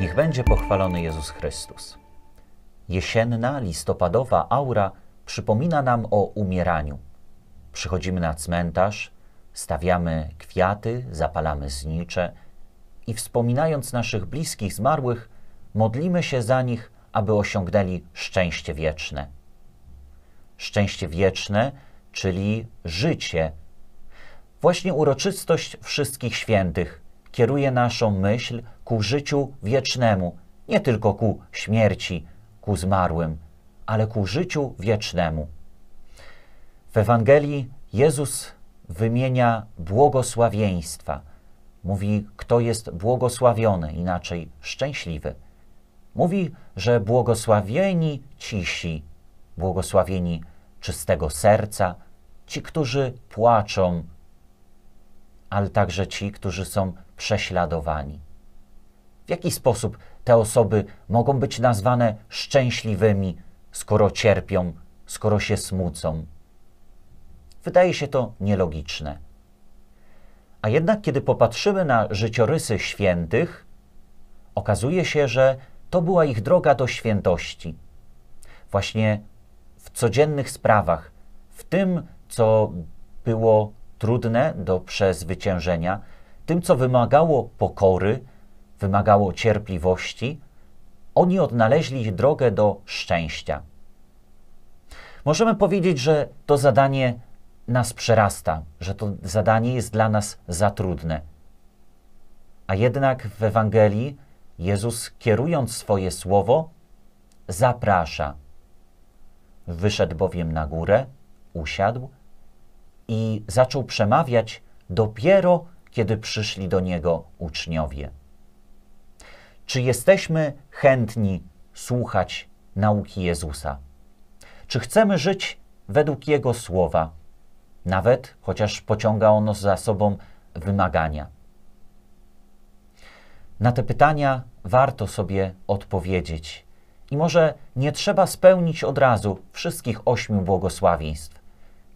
Niech będzie pochwalony Jezus Chrystus. Jesienna, listopadowa aura przypomina nam o umieraniu. Przychodzimy na cmentarz, stawiamy kwiaty, zapalamy znicze i wspominając naszych bliskich zmarłych, modlimy się za nich, aby osiągnęli szczęście wieczne. Szczęście wieczne, czyli życie. Właśnie uroczystość Wszystkich Świętych kieruje naszą myśl ku życiu wiecznemu, nie tylko ku śmierci, ku zmarłym, ale ku życiu wiecznemu. W Ewangelii Jezus wymienia błogosławieństwa. Mówi, kto jest błogosławiony, inaczej szczęśliwy. Mówi, że błogosławieni cisi, błogosławieni czystego serca, ci, którzy płaczą, ale także ci, którzy są prześladowani. W jaki sposób te osoby mogą być nazwane szczęśliwymi, skoro cierpią, skoro się smucą? Wydaje się to nielogiczne. A jednak, kiedy popatrzymy na życiorysy świętych, okazuje się, że to była ich droga do świętości. Właśnie w codziennych sprawach, w tym, co było trudne do przezwyciężenia, tym, co wymagało pokory, wymagało cierpliwości, oni odnaleźli drogę do szczęścia. Możemy powiedzieć, że to zadanie nas przerasta, że to zadanie jest dla nas za trudne. A jednak w Ewangelii Jezus, kierując swoje słowo, zaprasza. Wyszedł bowiem na górę, usiadł i zaczął przemawiać dopiero, kiedy przyszli do niego uczniowie. Czy jesteśmy chętni słuchać nauki Jezusa? Czy chcemy żyć według Jego słowa, nawet chociaż pociąga ono za sobą wymagania? Na te pytania warto sobie odpowiedzieć. I może nie trzeba spełnić od razu wszystkich ośmiu błogosławieństw.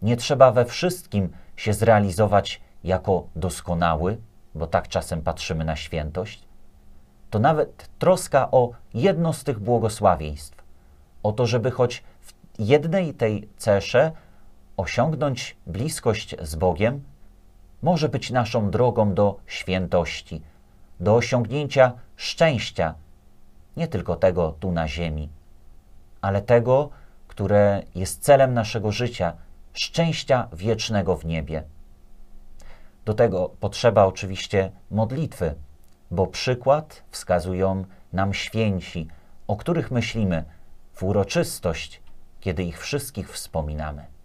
Nie trzeba we wszystkim się zrealizować jako doskonały, bo tak czasem patrzymy na świętość to nawet troska o jedno z tych błogosławieństw, o to, żeby choć w jednej tej cesze osiągnąć bliskość z Bogiem, może być naszą drogą do świętości, do osiągnięcia szczęścia, nie tylko tego tu na ziemi, ale tego, które jest celem naszego życia, szczęścia wiecznego w niebie. Do tego potrzeba oczywiście modlitwy bo przykład wskazują nam święci, o których myślimy w uroczystość, kiedy ich wszystkich wspominamy.